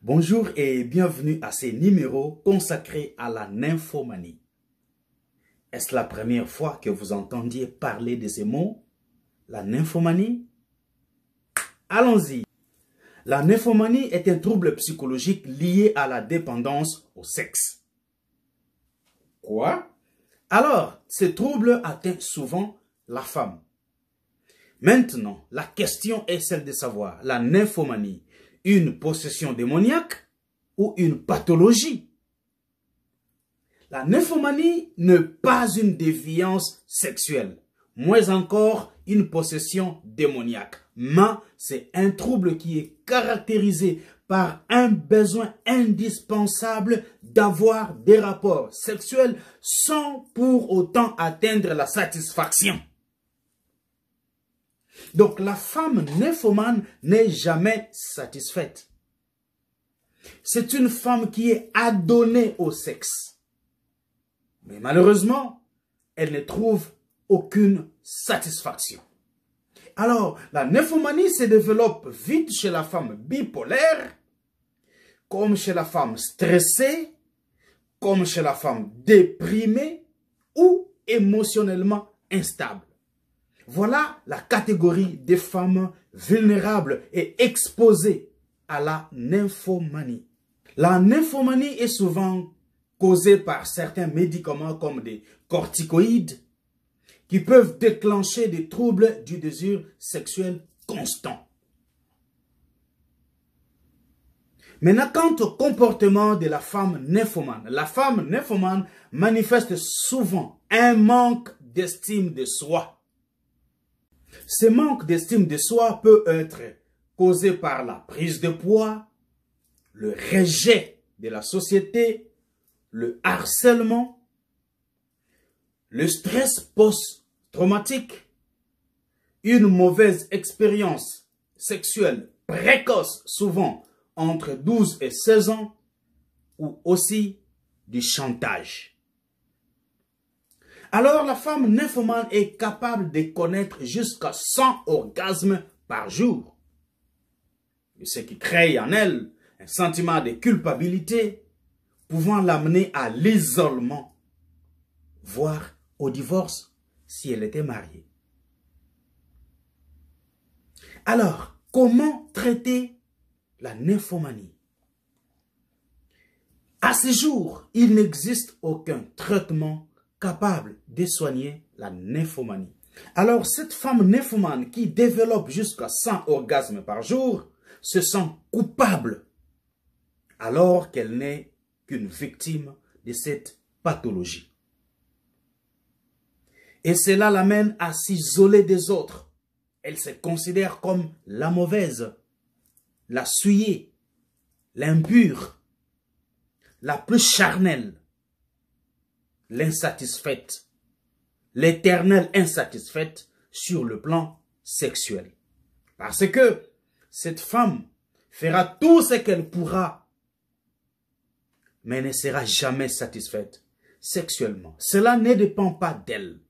Bonjour et bienvenue à ce numéro consacré à la nymphomanie. Est-ce la première fois que vous entendiez parler de ces mots La nymphomanie Allons-y La nymphomanie est un trouble psychologique lié à la dépendance au sexe. Quoi Alors, ce trouble atteint souvent la femme. Maintenant, la question est celle de savoir, la nymphomanie, une possession démoniaque ou une pathologie. La nymphomanie n'est pas une déviance sexuelle, moins encore une possession démoniaque. Mais c'est un trouble qui est caractérisé par un besoin indispensable d'avoir des rapports sexuels sans pour autant atteindre la satisfaction. Donc la femme nymphomane n'est jamais satisfaite. C'est une femme qui est adonnée au sexe. Mais malheureusement, elle ne trouve aucune satisfaction. Alors, la nymphomanie se développe vite chez la femme bipolaire, comme chez la femme stressée, comme chez la femme déprimée ou émotionnellement instable. Voilà la catégorie des femmes vulnérables et exposées à la nymphomanie. La nymphomanie est souvent causée par certains médicaments comme des corticoïdes qui peuvent déclencher des troubles du désir sexuel constant. Maintenant, quant au comportement de la femme nymphomane, la femme nymphomane manifeste souvent un manque d'estime de soi ce manque d'estime de soi peut être causé par la prise de poids, le rejet de la société, le harcèlement, le stress post-traumatique, une mauvaise expérience sexuelle précoce, souvent entre 12 et 16 ans, ou aussi du chantage. Alors la femme nymphomane est capable de connaître jusqu'à 100 orgasmes par jour. ce qui crée en elle un sentiment de culpabilité pouvant l'amener à l'isolement, voire au divorce si elle était mariée. Alors, comment traiter la nymphomanie À ce jour, il n'existe aucun traitement capable de soigner la nymphomanie. Alors cette femme nymphomane qui développe jusqu'à 100 orgasmes par jour se sent coupable alors qu'elle n'est qu'une victime de cette pathologie. Et cela l'amène à s'isoler des autres. Elle se considère comme la mauvaise, la souillée, l'impure, la plus charnelle, l'insatisfaite, l'éternelle insatisfaite sur le plan sexuel. Parce que cette femme fera tout ce qu'elle pourra, mais ne sera jamais satisfaite sexuellement. Cela ne dépend pas d'elle.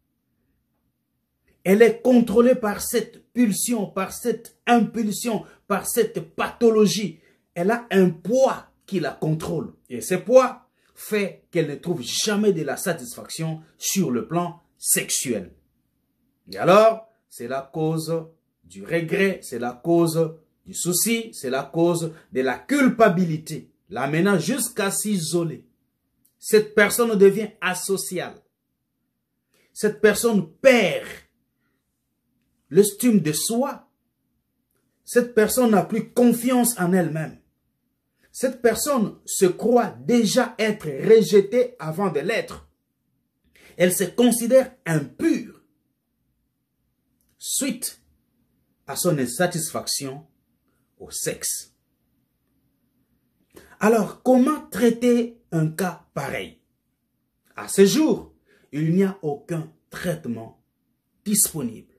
Elle est contrôlée par cette pulsion, par cette impulsion, par cette pathologie. Elle a un poids qui la contrôle. Et ce poids, fait qu'elle ne trouve jamais de la satisfaction sur le plan sexuel. Et alors, c'est la cause du regret, c'est la cause du souci, c'est la cause de la culpabilité, l'amenant jusqu'à s'isoler. Cette personne devient asociale. Cette personne perd l'estime de soi. Cette personne n'a plus confiance en elle-même. Cette personne se croit déjà être rejetée avant de l'être. Elle se considère impure suite à son insatisfaction au sexe. Alors, comment traiter un cas pareil À ce jour, il n'y a aucun traitement disponible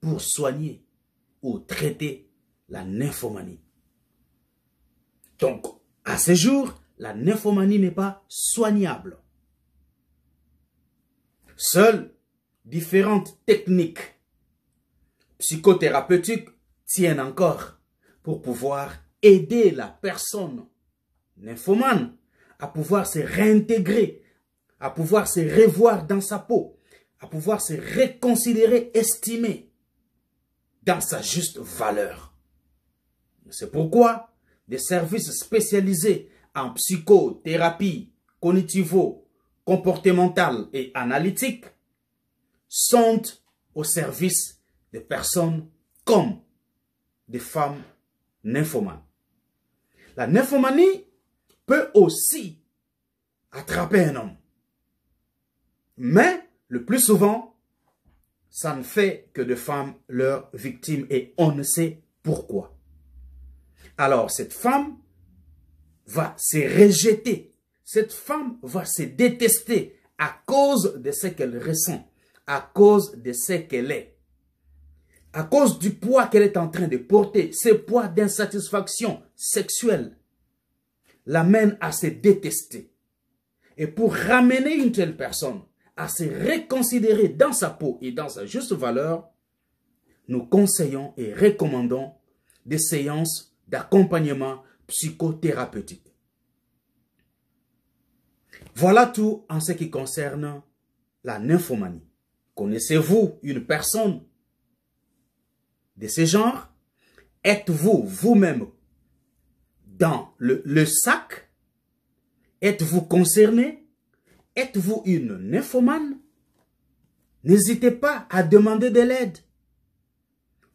pour soigner ou traiter la nymphomanie. Donc, à ce jour, la nymphomanie n'est pas soignable. Seules différentes techniques psychothérapeutiques tiennent encore pour pouvoir aider la personne nymphomane à pouvoir se réintégrer, à pouvoir se revoir dans sa peau, à pouvoir se réconsidérer, estimer dans sa juste valeur. C'est pourquoi des services spécialisés en psychothérapie cognitivo-comportementale et analytique sont au service des personnes comme des femmes nymphomanes. La nymphomanie peut aussi attraper un homme. Mais le plus souvent, ça ne fait que des femmes leurs victimes et on ne sait pourquoi. Alors cette femme va se rejeter. Cette femme va se détester à cause de ce qu'elle ressent, à cause de ce qu'elle est. À cause du poids qu'elle est en train de porter, ce poids d'insatisfaction sexuelle l'amène à se détester. Et pour ramener une telle personne à se réconsidérer dans sa peau et dans sa juste valeur, nous conseillons et recommandons des séances d'accompagnement psychothérapeutique. Voilà tout en ce qui concerne la nymphomanie. Connaissez-vous une personne de ce genre Êtes-vous vous-même dans le, sac Êtes-vous concerné Êtes-vous une nymphomane N'hésitez pas à demander de l'aide.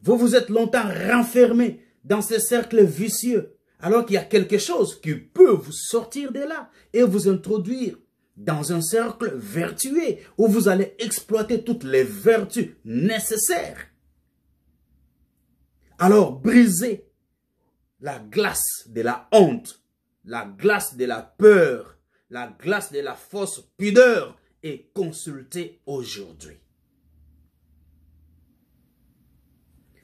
Vous vous êtes longtemps renfermé dans ce cercle vicieux, alors qu'il y a quelque chose qui peut vous sortir de là et vous introduire dans un cercle vertueux où vous allez exploiter toutes les vertus nécessaires. Alors brisez la glace de la honte, la glace de la peur, la glace de la fausse pudeur et consultez aujourd'hui.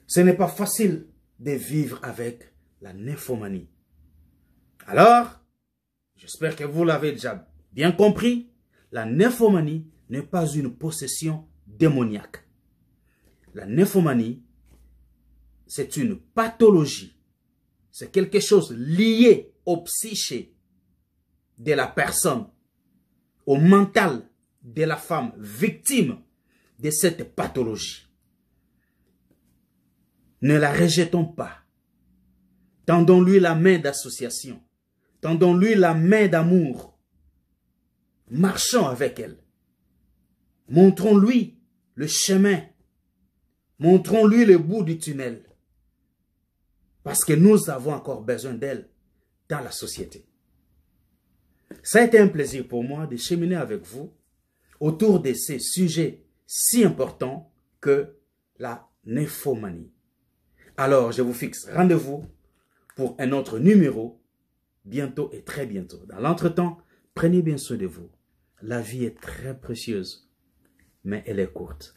Ce n'est pas facile de vivre avec la nymphomanie. Alors, j'espère que vous l'avez déjà bien compris, la nymphomanie n'est pas une possession démoniaque. La nymphomanie, c'est une pathologie. C'est quelque chose lié au psyché de la personne, au mental de la femme victime de cette pathologie. Ne la rejetons pas. Tendons-lui la main d'association. Tendons-lui la main d'amour. Marchons avec elle. Montrons-lui le chemin. Montrons-lui le bout du tunnel. Parce que nous avons encore besoin d'elle dans la société. Ça a été un plaisir pour moi de cheminer avec vous autour de ces sujets si importants que la néphomanie. Alors, je vous fixe rendez-vous pour un autre numéro, bientôt et très bientôt. Dans l'entretemps, prenez bien soin de vous. La vie est très précieuse, mais elle est courte.